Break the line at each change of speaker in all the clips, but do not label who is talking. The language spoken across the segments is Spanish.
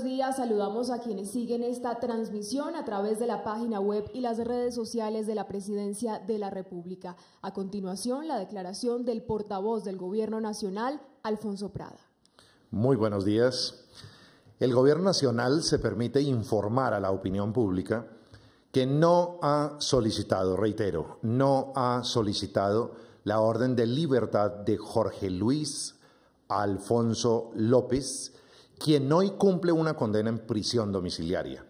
buenos días. Saludamos a quienes siguen esta transmisión a través de la página web y las redes sociales de la Presidencia de la República. A continuación, la declaración del portavoz del Gobierno Nacional, Alfonso Prada. Muy buenos días. El Gobierno Nacional se permite informar a la opinión pública que no ha solicitado, reitero, no ha solicitado la orden de libertad de Jorge Luis Alfonso López, quien hoy cumple una condena en prisión domiciliaria,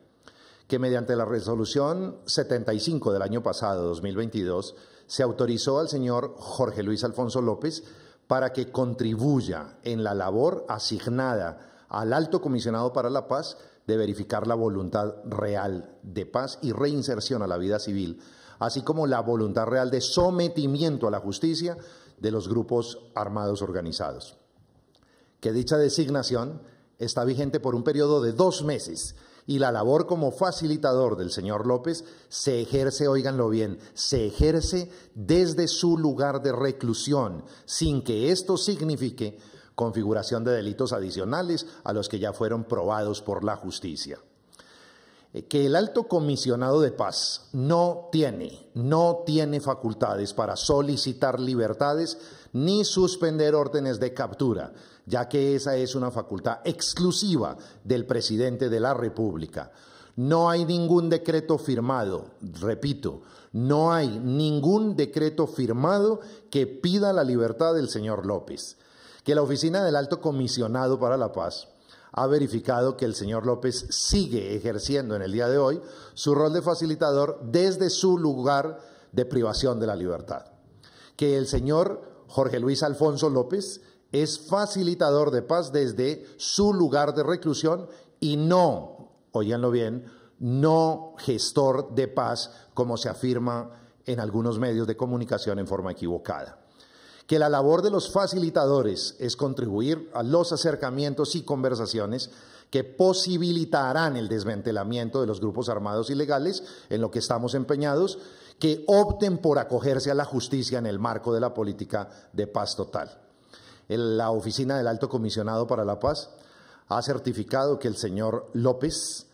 que mediante la resolución 75 del año pasado, 2022, se autorizó al señor Jorge Luis Alfonso López para que contribuya en la labor asignada al alto comisionado para la paz de verificar la voluntad real de paz y reinserción a la vida civil, así como la voluntad real de sometimiento a la justicia de los grupos armados organizados. Que dicha designación está vigente por un periodo de dos meses y la labor como facilitador del señor López se ejerce, oíganlo bien, se ejerce desde su lugar de reclusión, sin que esto signifique configuración de delitos adicionales a los que ya fueron probados por la justicia. Eh, que el alto comisionado de paz no tiene, no tiene facultades para solicitar libertades ni suspender órdenes de captura, ya que esa es una facultad exclusiva del presidente de la República. No hay ningún decreto firmado, repito, no hay ningún decreto firmado que pida la libertad del señor López. Que la oficina del alto comisionado para la paz ha verificado que el señor López sigue ejerciendo en el día de hoy su rol de facilitador desde su lugar de privación de la libertad. Que el señor Jorge Luis Alfonso López es facilitador de paz desde su lugar de reclusión y no, óyanlo bien, no gestor de paz como se afirma en algunos medios de comunicación en forma equivocada que la labor de los facilitadores es contribuir a los acercamientos y conversaciones que posibilitarán el desmantelamiento de los grupos armados ilegales, en lo que estamos empeñados, que opten por acogerse a la justicia en el marco de la política de paz total. la oficina del Alto Comisionado para la Paz ha certificado que el señor López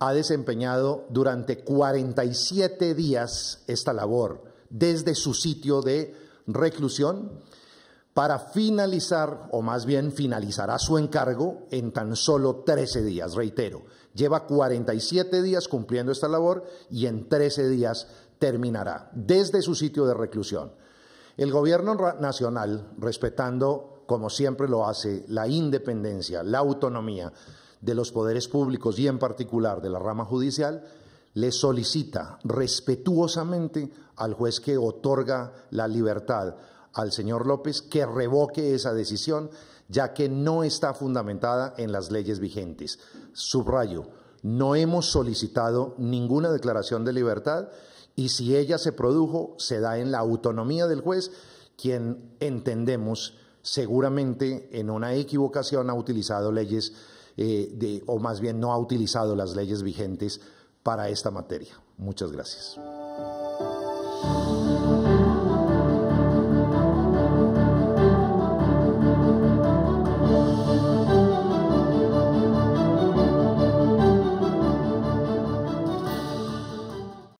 ha desempeñado durante 47 días esta labor desde su sitio de reclusión, para finalizar, o más bien finalizará su encargo en tan solo 13 días, reitero. Lleva 47 días cumpliendo esta labor y en 13 días terminará desde su sitio de reclusión. El gobierno nacional, respetando, como siempre lo hace, la independencia, la autonomía de los poderes públicos y en particular de la rama judicial, le solicita respetuosamente al juez que otorga la libertad al señor López que revoque esa decisión, ya que no está fundamentada en las leyes vigentes. Subrayo, no hemos solicitado ninguna declaración de libertad y si ella se produjo, se da en la autonomía del juez, quien entendemos seguramente en una equivocación ha utilizado leyes, eh, de, o más bien no ha utilizado las leyes vigentes para esta materia. Muchas gracias.